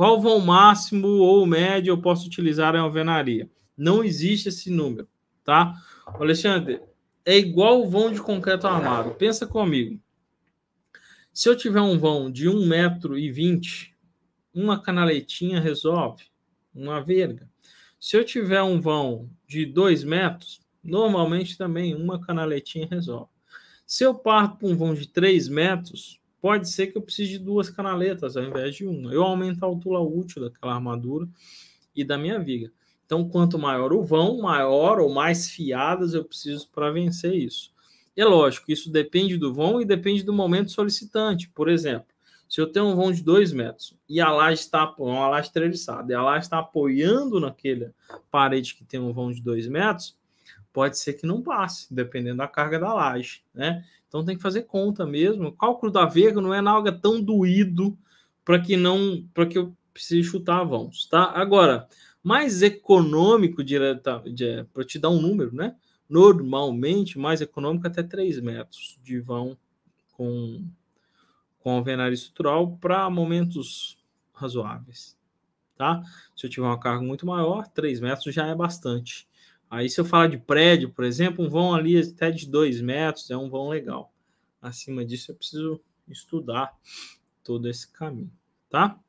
Qual vão máximo ou médio eu posso utilizar em alvenaria? Não existe esse número, tá? Alexandre, é igual o vão de concreto armado. Pensa comigo. Se eu tiver um vão de 1,20m, uma canaletinha resolve, uma verga. Se eu tiver um vão de 2 metros, normalmente também uma canaletinha resolve. Se eu parto para um vão de 3 metros, pode ser que eu precise de duas canaletas ao invés de uma. Eu aumento a altura útil daquela armadura e da minha viga. Então, quanto maior o vão, maior ou mais fiadas eu preciso para vencer isso. É lógico, isso depende do vão e depende do momento solicitante. Por exemplo, se eu tenho um vão de 2 metros e a laje está uma laje treliçada, e a laje está apoiando naquela parede que tem um vão de 2 metros, pode ser que não passe, dependendo da carga da laje, né? Então tem que fazer conta mesmo. O cálculo da verga não é nada tão doído para que não, para que eu precise chutar avanços, tá? Agora, mais econômico direta, para te dar um número, né? Normalmente mais econômico é até 3 metros de vão com com alvenaria estrutural para momentos razoáveis, tá? Se eu tiver uma carga muito maior, 3 metros já é bastante. Aí, se eu falar de prédio, por exemplo, um vão ali até de 2 metros é um vão legal. Acima disso, eu preciso estudar todo esse caminho, tá?